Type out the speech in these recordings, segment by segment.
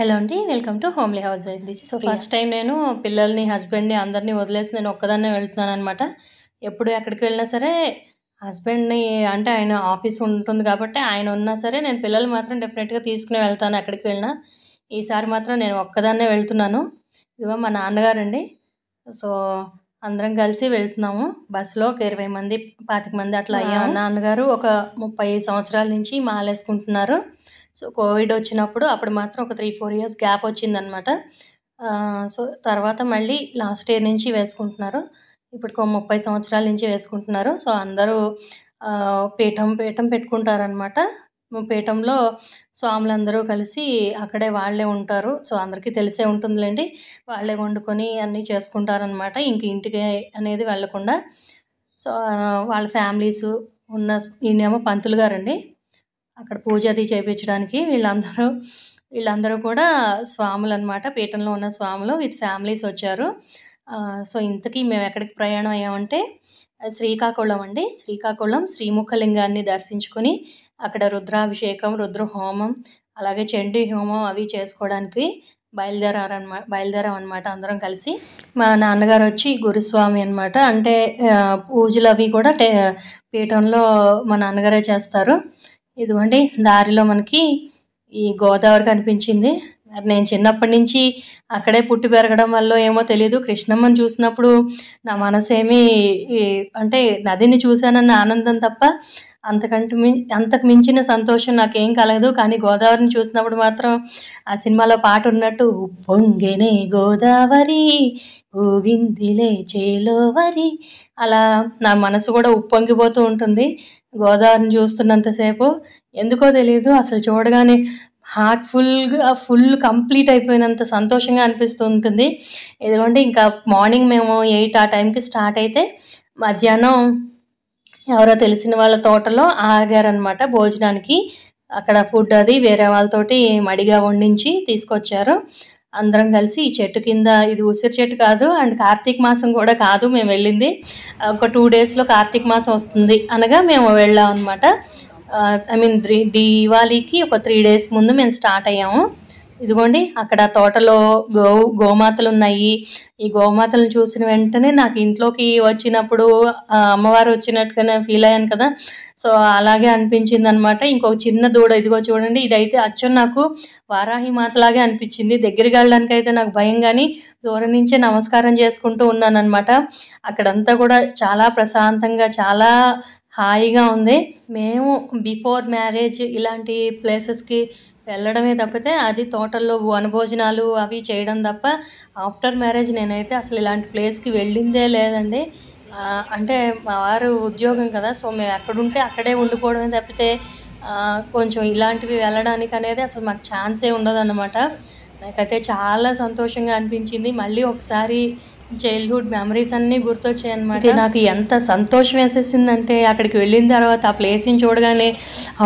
hello అండి welcome to homely house wife this so first time నేను పిల్లల్ని హస్బెండ్ని అందరినీ వదిలేసి నేను ఒక్కదాన్నే వెళ్తున్నాను అనమాట ఎప్పుడు ఎక్కడికి వెళ్ళినా సరే హస్బెండ్ని అంటే ఆయన ఆఫీస్ ఉంటుంది కాబట్టి ఆయన ఉన్నా సరే నేను పిల్లలు మాత్రం డెఫినెట్గా తీసుకుని వెళ్తాను ఎక్కడికి వెళ్ళినా ఈసారి మాత్రం నేను ఒక్కదాన్నే వెళ్తున్నాను ఇదిగో మా నాన్నగారండి సో అందరం కలిసి వెళ్తున్నాము బస్సులో ఒక ఇరవై మంది పాతిక మంది అట్లా అయ్యా నాన్నగారు ఒక ముప్పై సంవత్సరాల నుంచి మాలేసుకుంటున్నారు సో కోవిడ్ వచ్చినప్పుడు అప్పుడు మాత్రం ఒక త్రీ ఫోర్ ఇయర్స్ గ్యాప్ వచ్చిందనమాట సో తర్వాత మళ్ళీ లాస్ట్ ఇయర్ నుంచి వేసుకుంటున్నారు ఇప్పుడు ముప్పై సంవత్సరాల నుంచి వేసుకుంటున్నారు సో అందరూ పీఠం పీఠం పెట్టుకుంటారనమాట పీఠంలో స్వాములందరూ కలిసి అక్కడే వాళ్ళే ఉంటారు సో అందరికీ తెలిసే ఉంటుందిలేండి వాళ్ళే వండుకొని అన్నీ చేసుకుంటారనమాట ఇంక ఇంటికి అనేది వెళ్ళకుండా సో వాళ్ళ ఫ్యామిలీస్ ఉన్న ఈయనేమో పంతులు గారండి అక్కడ పూజ అది చేయించడానికి వీళ్ళందరూ వీళ్ళందరూ కూడా స్వాములు అనమాట పీఠంలో ఉన్న స్వాములు విత్ ఫ్యామిలీస్ వచ్చారు సో ఇంతకీ మేము ఎక్కడికి ప్రయాణం అయ్యామంటే శ్రీకాకుళం అండి శ్రీకాకుళం శ్రీముఖలింగాన్ని దర్శించుకొని అక్కడ రుద్రాభిషేకం రుద్ర హోమం అలాగే చండీ హోమం అవి చేసుకోవడానికి బయలుదేరారనమా బయలుదేరాం అనమాట అందరం కలిసి మా నాన్నగారు వచ్చి గురుస్వామి అనమాట అంటే పూజలు అవి కూడా పీఠంలో మా నాన్నగారే చేస్తారు ఇదిగోండి దారిలో మనకి ఈ గోదావరి కనిపించింది మరి నేను చిన్నప్పటి నుంచి అక్కడే పుట్టి పెరగడం వల్ల ఏమో తెలియదు కృష్ణమ్మని చూసినప్పుడు నా మనసేమి అంటే నదిని చూశానన్న ఆనందం తప్ప అంతకంటే మి అంతకు మించిన సంతోషం నాకేం కలగదు కానీ గోదావరిని చూసినప్పుడు మాత్రం ఆ సినిమాలో పాట ఉన్నట్టు పొంగెనే గోదావరి ఊగిందిలే చేలోవరి అలా నా మనసు కూడా ఉప్పొంగిపోతూ ఉంటుంది గోదావరిని చూస్తున్నంతసేపు ఎందుకో తెలియదు అసలు చూడగానే హార్ట్ఫుల్గా ఫుల్ కంప్లీట్ అయిపోయినంత సంతోషంగా అనిపిస్తూ ఉంటుంది ఎందుకంటే ఇంకా మార్నింగ్ మేము ఎయిట్ ఆ టైంకి స్టార్ట్ అయితే మధ్యాహ్నం ఎవరో తెలిసిన వాళ్ళ తోటలో ఆగారనమాట భోజనానికి అక్కడ ఫుడ్ అది వేరే వాళ్ళతోటి మడిగా వండించి తీసుకొచ్చారు అందరం కలిసి ఈ చెట్టు కింద ఇది ఉసిరి చెట్టు కాదు అండ్ కార్తీక మాసం కూడా కాదు మేము వెళ్ళింది ఒక టూ డేస్లో కార్తీక మాసం వస్తుంది అనగా మేము వెళ్ళాం అనమాట ఐ మీన్ త్రీ దీవాళీకి ఒక త్రీ డేస్ ముందు మేము స్టార్ట్ అయ్యాము ఇదిగోండి అక్కడ తోటలో గో గోమాతలు ఉన్నాయి ఈ గోమాతలను చూసిన వెంటనే నాకు ఇంట్లోకి వచ్చినప్పుడు అమ్మవారు వచ్చినట్టుగానే ఫీల్ అయ్యాను కదా సో అలాగే అనిపించింది అనమాట ఇంకొక చిన్న దూడ ఇదిగో చూడండి ఇదైతే అచ్చం నాకు వారాహి మాతలాగే అనిపించింది దగ్గరికి వెళ్ళడానికి అయితే నాకు భయం కానీ దూరం నుంచే నమస్కారం చేసుకుంటూ ఉన్నానమాట అక్కడంతా కూడా చాలా ప్రశాంతంగా చాలా హాయిగా ఉంది మేము బిఫోర్ మ్యారేజ్ ఇలాంటి ప్లేసెస్కి వెళ్ళడమే తప్పితే అది తోటల్లో వనభోజనాలు అవి చేయడం తప్ప ఆఫ్టర్ మ్యారేజ్ నేనైతే అసలు ఇలాంటి ప్లేస్కి వెళ్ళిందే లేదండి అంటే మా వారు ఉద్యోగం కదా సో మేము ఎక్కడుంటే అక్కడే ఉండిపోవడమే తప్పితే కొంచెం ఇలాంటివి వెళ్ళడానికి అనేది అసలు మాకు ఛాన్సే ఉండదు అన్నమాట నాకైతే చాలా సంతోషంగా అనిపించింది మళ్ళీ ఒకసారి చైల్డ్హుడ్ మెమరీస్ అన్నీ గుర్తొచ్చాయి అనమాట నాకు ఎంత సంతోషం వేసేసిందంటే అక్కడికి వెళ్ళిన తర్వాత ఆ ప్లేస్ని చూడగానే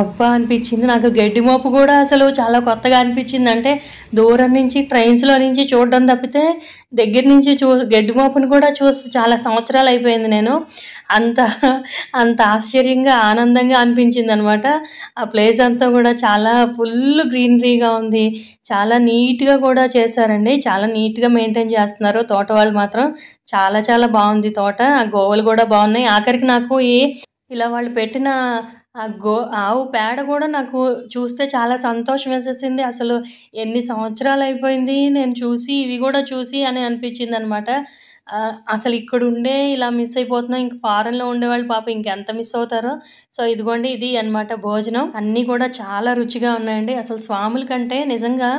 అబ్బా అనిపించింది నాకు గడ్డి మోపు కూడా అసలు చాలా కొత్తగా అనిపించింది అంటే దూరం నుంచి ట్రైన్స్లో నుంచి చూడడం తప్పితే దగ్గర నుంచి చూ గడ్డి మోపును కూడా చూసి చాలా సంవత్సరాలు అయిపోయింది నేను అంత అంత ఆశ్చర్యంగా ఆనందంగా అనిపించింది అనమాట ఆ ప్లేస్ అంతా కూడా చాలా ఫుల్ గ్రీనరీగా ఉంది చాలా నీట్గా కూడా చేశారండి చాలా నీట్గా మెయింటైన్ చేస్తున్నారు తోట వాళ్ళు మాత్రం చాలా చాలా బాగుంది తోట ఆ గోవలు కూడా బాగున్నాయి ఆఖరికి నాకు ఏ ఇలా వాళ్ళు పెట్టిన ఆ గో ఆవు పేడ కూడా నాకు చూస్తే చాలా సంతోషం వేసేసింది అసలు ఎన్ని సంవత్సరాలు అయిపోయింది నేను చూసి ఇవి కూడా చూసి అని అనిపించింది అనమాట అసలు ఇక్కడ ఉండే ఇలా మిస్ అయిపోతున్నాం ఇంక ఫారెన్లో ఉండేవాళ్ళు పాప ఇంకెంత మిస్ అవుతారో సో ఇదిగోండి ఇది అనమాట భోజనం అన్నీ కూడా చాలా రుచిగా ఉన్నాయండి అసలు స్వాముల కంటే నిజంగా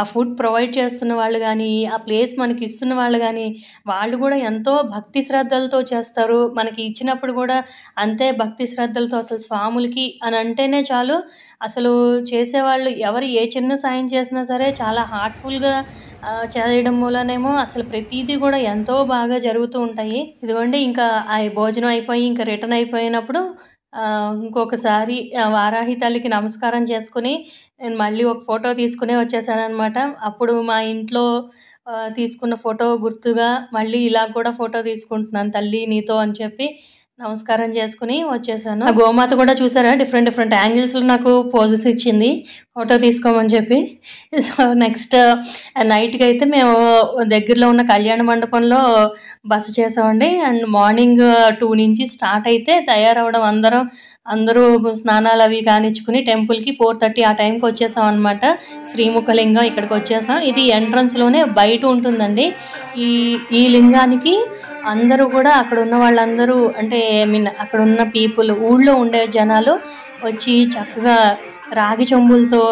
ఆ ఫుడ్ ప్రొవైడ్ చేస్తున్న వాళ్ళు కానీ ఆ ప్లేస్ మనకి ఇస్తున్న వాళ్ళు కానీ వాళ్ళు కూడా ఎంతో భక్తి శ్రద్ధలతో చేస్తారు మనకి ఇచ్చినప్పుడు కూడా అంతే భక్తి శ్రద్ధలతో అసలు స్వాములకి అని అంటేనే చాలు అసలు చేసేవాళ్ళు ఎవరు ఏ చిన్న సాయం చేసినా సరే చాలా హార్ట్ఫుల్గా చేయడం మూలనేమో అసలు ప్రతిదీ కూడా ఎంతో బాగా జరుగుతూ ఉంటాయి ఇదిగోండి ఇంకా ఆ భోజనం అయిపోయి ఇంకా రిటర్న్ అయిపోయినప్పుడు ఇంకొకసారి వారాహి తల్లికి నమస్కారం చేసుకుని నేను మళ్ళీ ఒక ఫోటో తీసుకునే వచ్చేసానమాట అప్పుడు మా ఇంట్లో తీసుకున్న ఫోటో గుర్తుగా మళ్ళీ ఇలా కూడా ఫోటో తీసుకుంటున్నాను తల్లి నీతో అని చెప్పి నమస్కారం చేసుకుని వచ్చేసాను ఆ గోమాత కూడా చూసారా డిఫరెంట్ డిఫరెంట్ యాంగిల్స్లో నాకు పోజెస్ ఇచ్చింది ఫోటో తీసుకోమని చెప్పి సో నెక్స్ట్ నైట్కి అయితే మేము దగ్గరలో ఉన్న కళ్యాణ మండపంలో బస చేసామండి అండ్ మార్నింగ్ టూ నుంచి స్టార్ట్ అయితే తయారవడం అందరం అందరూ స్నానాలు అవి కానిచ్చుకుని టెంపుల్కి ఫోర్ థర్టీ ఆ టైంకి వచ్చేసాం అనమాట శ్రీముఖలింగం ఇక్కడికి వచ్చేసాం ఇది ఎంట్రన్స్లోనే బయట ఉంటుందండి ఈ ఈ లింగానికి అందరూ కూడా అక్కడ ఉన్న వాళ్ళందరూ అంటే ఐ మీన్ అక్కడ ఉన్న పీపుల్ ఊళ్ళో ఉండే జనాలు వచ్చి చక్కగా రాగి చెంబులతో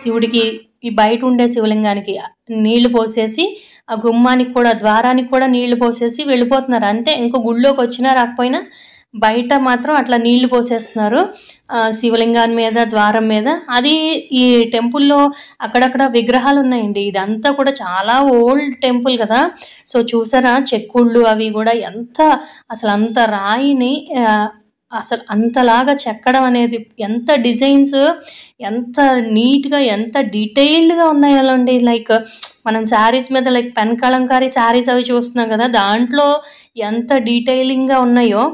శివుడికి ఈ బయట ఉండే శివలింగానికి నీళ్లు పోసేసి ఆ గుమ్మానికి కూడా ద్వారానికి కూడా నీళ్లు పోసేసి వెళ్ళిపోతున్నారు అంతే ఇంకో గుళ్ళోకి వచ్చినా రాకపోయినా బయట మాత్రం అట్లా నీళ్లు పోసేస్తున్నారు శివలింగాన్ని మీద ద్వారం మీద అది ఈ టెంపుల్లో అక్కడక్కడ విగ్రహాలు ఉన్నాయండి ఇదంతా కూడా చాలా ఓల్డ్ టెంపుల్ కదా సో చూసారా చెక్కుళ్ళు అవి కూడా ఎంత అసలు అంత రాయిని అసలు అంతలాగా చెక్కడం అనేది ఎంత డిజైన్స్ ఎంత నీట్గా ఎంత డీటెయిల్డ్గా అండి లైక్ మనం శారీస్ మీద లైక్ పెన్ కలంకారీ శారీస్ అవి చూస్తున్నాం కదా దాంట్లో ఎంత డీటెయిలింగ్గా ఉన్నాయో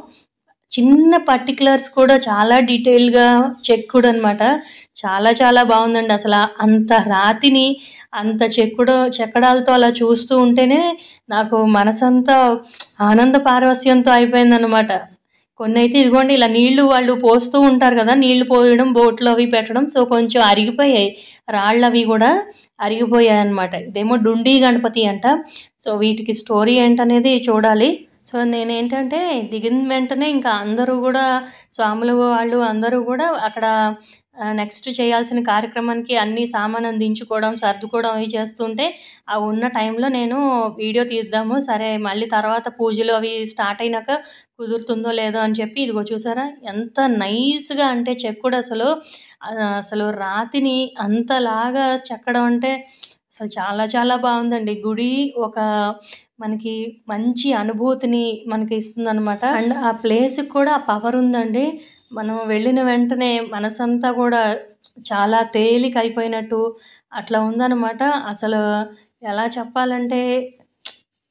చిన్న పర్టికులర్స్ కూడా చాలా డీటెయిల్గా చెక్కుడు అనమాట చాలా చాలా బాగుందండి అసలు అంత రాతిని అంత చెక్కుడు చెక్కడాలతో అలా చూస్తూ ఉంటేనే నాకు మనసంతా ఆనంద పారవస్యంతో అయిపోయిందనమాట కొన్ని అయితే ఇదిగోండి ఇలా నీళ్లు వాళ్ళు పోస్తూ ఉంటారు కదా నీళ్లు పోయడం బోట్లు అవి పెట్టడం సో కొంచెం అరిగిపోయాయి రాళ్ళు అవి కూడా అరిగిపోయాయి అనమాట ఇదేమో డుండి గణపతి అంట సో వీటికి స్టోరీ ఏంటనేది చూడాలి సో నేనేంటంటే దిగిన వెంటనే ఇంకా అందరూ కూడా స్వాముల వాళ్ళు అందరూ కూడా అక్కడ నెక్స్ట్ చేయాల్సిన కార్యక్రమానికి అన్ని సామాను అందించుకోవడం సర్దుకోవడం అవి చేస్తుంటే ఆ ఉన్న టైంలో నేను వీడియో తీద్దాము సరే మళ్ళీ తర్వాత పూజలు అవి స్టార్ట్ అయినాక కుదురుతుందో లేదో అని చెప్పి ఇదిగో చూసారా ఎంత నైస్గా అంటే చెక్కుడు అసలు అసలు రాతిని అంతలాగా చెక్కడం అంటే అసలు చాలా చాలా బాగుందండి గుడి ఒక మనకి మంచి అనుభూతిని మనకి అనమాట అండ్ ఆ ప్లేస్కి కూడా ఆ పవర్ ఉందండి మనం వెళ్ళిన వెంటనే మనసంతా కూడా చాలా తేలిక అయిపోయినట్టు అట్లా ఉందన్నమాట అసలు ఎలా చెప్పాలంటే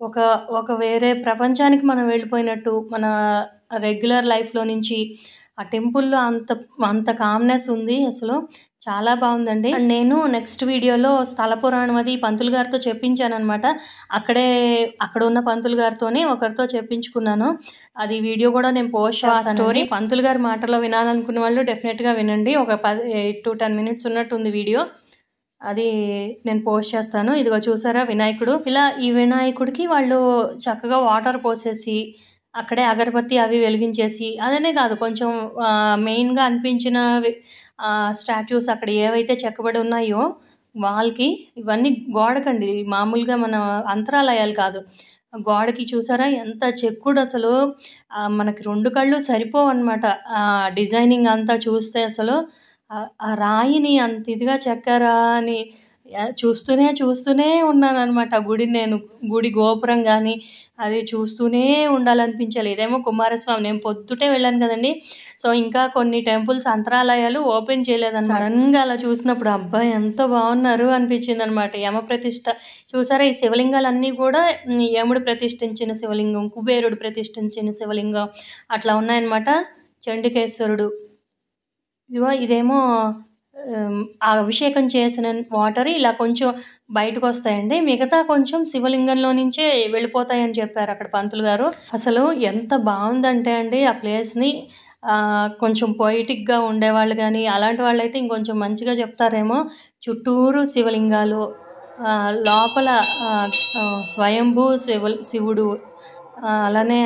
ఒక ఒక వేరే ప్రపంచానికి మనం వెళ్ళిపోయినట్టు మన రెగ్యులర్ లైఫ్లో నుంచి ఆ టెంపుల్లో అంత అంత కామ్నెస్ ఉంది అసలు చాలా బాగుందండి నేను నెక్స్ట్ వీడియోలో స్థల పురాణం అది పంతులు గారితో చెప్పించానమాట అక్కడే అక్కడ ఉన్న పంతులు గారితోనే ఒకరితో చెప్పించుకున్నాను అది వీడియో కూడా నేను పోస్ట్ ఆ స్టోరీ పంతులు గారి మాటలో వినాలనుకున్న వాళ్ళు డెఫినెట్గా వినండి ఒక పది టు టెన్ మినిట్స్ ఉన్నట్టుంది వీడియో అది నేను పోస్ట్ చేస్తాను ఇదిగో చూసారా వినాయకుడు ఇలా ఈ వినాయకుడికి వాళ్ళు చక్కగా వాటర్ పోసేసి అక్కడే అగరబత్తి అవి వెలిగించేసి అదనే కాదు కొంచెం మెయిన్గా అనిపించిన స్టాట్యూస్ అక్కడ ఏవైతే చెక్కబడి ఉన్నాయో వాళ్ళకి ఇవన్నీ గోడకండి మామూలుగా మన అంతరాలయాలు కాదు గోడకి చూసారా ఎంత చెక్కుడు అసలు మనకి రెండు కళ్ళు సరిపోవన్నమాట డిజైనింగ్ అంతా చూస్తే అసలు ఆ రాయిని అంత ఇదిగా చెక్కారా అని చూస్తూనే చూస్తూనే ఉన్నాను అనమాట గుడి నేను గుడి గోపురం కానీ అది చూస్తూనే ఉండాలనిపించాలి ఇదేమో కుమారస్వామి నేను పొద్దుటే వెళ్ళాను కదండి సో ఇంకా కొన్ని టెంపుల్స్ అంతరాలయాలు ఓపెన్ చేయలేదని సడన్గా అలా చూసినప్పుడు అబ్బాయి ఎంత బాగున్నారు అనిపించింది అనమాట యమ ప్రతిష్ట చూసారా ఈ శివలింగాలన్నీ కూడా యముడు ప్రతిష్ఠించిన శివలింగం కుబేరుడు ప్రతిష్ఠించిన శివలింగం అట్లా ఉన్నాయన్నమాట చండికేశ్వరుడు ఇదిగో ఇదేమో అభిషేకం చేసిన వాటర్ ఇలా కొంచెం బయటకు వస్తాయండి మిగతా కొంచెం శివలింగంలో నుంచే వెళ్ళిపోతాయని చెప్పారు అక్కడ పంతులు గారు అసలు ఎంత బాగుందంటే అండి ఆ ప్లేస్ని కొంచెం పొయిటిక్గా ఉండేవాళ్ళు కానీ అలాంటి వాళ్ళైతే ఇంకొంచెం మంచిగా చెప్తారేమో చుట్టూరు శివలింగాలు లోపల స్వయంభూ శివ శివుడు అలానే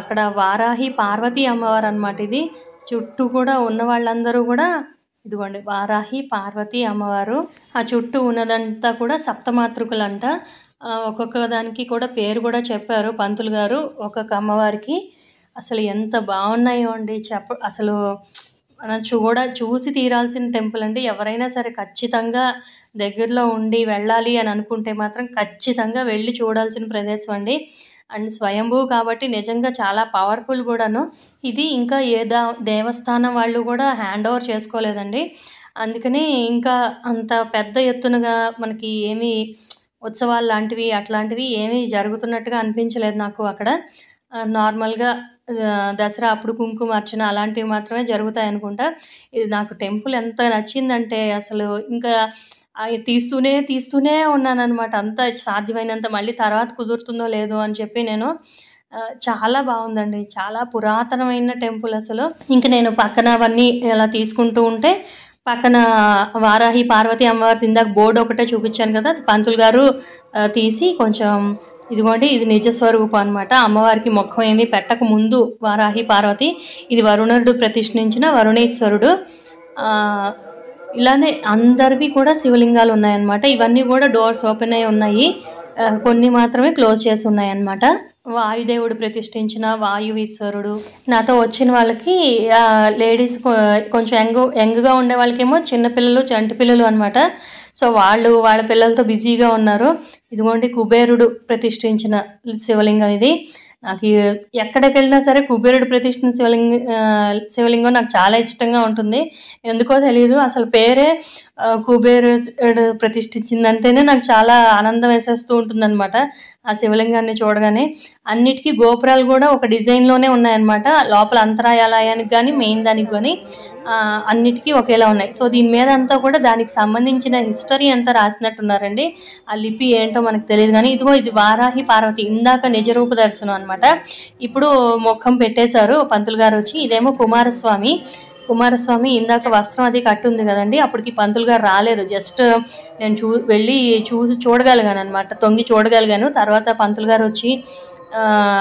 అక్కడ వారాహి పార్వతీ అమ్మవారు అనమాట ఇది చుట్టూ కూడా ఉన్న వాళ్ళందరూ కూడా ఇదిగోండి వారాహి పార్వతి అమ్మవారు ఆ చుట్టూ ఉన్నదంతా కూడా సప్తమాతృకులంట ఒక్కొక్క దానికి కూడా పేరు కూడా చెప్పారు పంతులు గారు ఒక్కొక్క అమ్మవారికి అసలు ఎంత బాగున్నాయో అండి చెప్ప అసలు మనం చూడ చూసి తీరాల్సిన టెంపుల్ అండి ఎవరైనా సరే ఖచ్చితంగా దగ్గరలో ఉండి వెళ్ళాలి అని అనుకుంటే మాత్రం ఖచ్చితంగా వెళ్ళి చూడాల్సిన ప్రదేశం అండి అండ్ స్వయంభూ కాబట్టి నిజంగా చాలా పవర్ఫుల్ కూడాను ఇది ఇంకా ఏ దేవస్థానం వాళ్ళు కూడా హ్యాండ్ ఓవర్ చేసుకోలేదండి అందుకని ఇంకా అంత పెద్ద ఎత్తునగా మనకి ఏమీ ఉత్సవాలు లాంటివి అట్లాంటివి ఏమీ జరుగుతున్నట్టుగా అనిపించలేదు నాకు అక్కడ నార్మల్గా దసరా అప్పుడు కుంకుమ అర్చన అలాంటివి మాత్రమే జరుగుతాయి అనుకుంటా ఇది నాకు టెంపుల్ ఎంత నచ్చిందంటే అసలు ఇంకా తీస్తూనే తీస్తూనే ఉన్నాను అనమాట అంత సాధ్యమైనంత మళ్ళీ తర్వాత కుదురుతుందో లేదో అని చెప్పి నేను చాలా బాగుందండి చాలా పురాతనమైన టెంపుల్ అసలు ఇంకా నేను పక్కన అవన్నీ ఇలా తీసుకుంటూ ఉంటే పక్కన వారాహి పార్వతి అమ్మవారి ఇందాక బోర్డు ఒకటే చూపించాను కదా పంతులు గారు తీసి కొంచెం ఇదిగోండి ఇది నిజస్వరూపం అనమాట అమ్మవారికి ముఖం ఏమీ పెట్టక ముందు వారాహి పార్వతి ఇది వరుణుడు ప్రతిష్ఠించిన వరుణేశ్వరుడు ఇలానే అందరివి కూడా శివలింగాలు ఉన్నాయన్నమాట ఇవన్నీ కూడా డోర్స్ ఓపెన్ అయి ఉన్నాయి కొన్ని మాత్రమే క్లోజ్ చేసి ఉన్నాయన్నమాట వాయుదేవుడు ప్రతిష్ఠించిన వాయువీశ్వరుడు నాతో వచ్చిన వాళ్ళకి లేడీస్ కొంచెం యంగ్ యంగ్గా ఉండే వాళ్ళకేమో చిన్నపిల్లలు చంటి పిల్లలు అనమాట సో వాళ్ళు వాళ్ళ పిల్లలతో బిజీగా ఉన్నారు ఇదిగోండి కుబేరుడు ప్రతిష్ఠించిన శివలింగం ఇది నాకు ఎక్కడికి వెళ్ళినా సరే కుబేరుడు ప్రతిష్ఠిన శివలింగ శివలింగం నాకు చాలా ఇష్టంగా ఉంటుంది ఎందుకో తెలియదు అసలు పేరే కుబేరుడు ప్రతిష్ఠించిందంటేనే నాకు చాలా ఆనందం వేసేస్తూ అనమాట ఆ శివలింగాన్ని చూడగానే అన్నిటికీ గోపురాలు కూడా ఒక డిజైన్లోనే ఉన్నాయన్నమాట లోపల అంతరాయాలయానికి కానీ మెయిన్ దానికి కానీ అన్నిటికీ ఒకేలా ఉన్నాయి సో దీని మీద అంతా కూడా దానికి సంబంధించిన హిస్టరీ అంతా రాసినట్టున్నారండి ఆ లిపి ఏంటో మనకు తెలియదు కానీ ఇదిగో ఇది వారాహి పార్వతి ఇందాక నిజరూప దర్శనం అనమాట అనమాట ఇప్పుడు ముఖం పెట్టేశారు పంతులు గారు వచ్చి ఇదేమో కుమారస్వామి కుమారస్వామి ఇందాక వస్త్రం అది కట్టుంది కదండి అప్పటికి పంతులు గారు రాలేదు జస్ట్ నేను చూ వెళ్ళి చూసి చూడగలిగాను అనమాట తొంగి చూడగలిగాను తర్వాత పంతులు గారు వచ్చి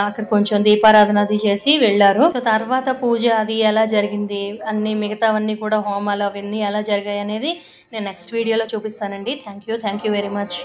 అక్కడ కొంచెం దీపారాధన అది చేసి వెళ్ళారు సో తర్వాత పూజ అది ఎలా జరిగింది అన్ని మిగతావన్నీ కూడా హోమాలు అవన్నీ ఎలా జరిగాయి అనేది నేను నెక్స్ట్ వీడియోలో చూపిస్తానండి thank you thank you very much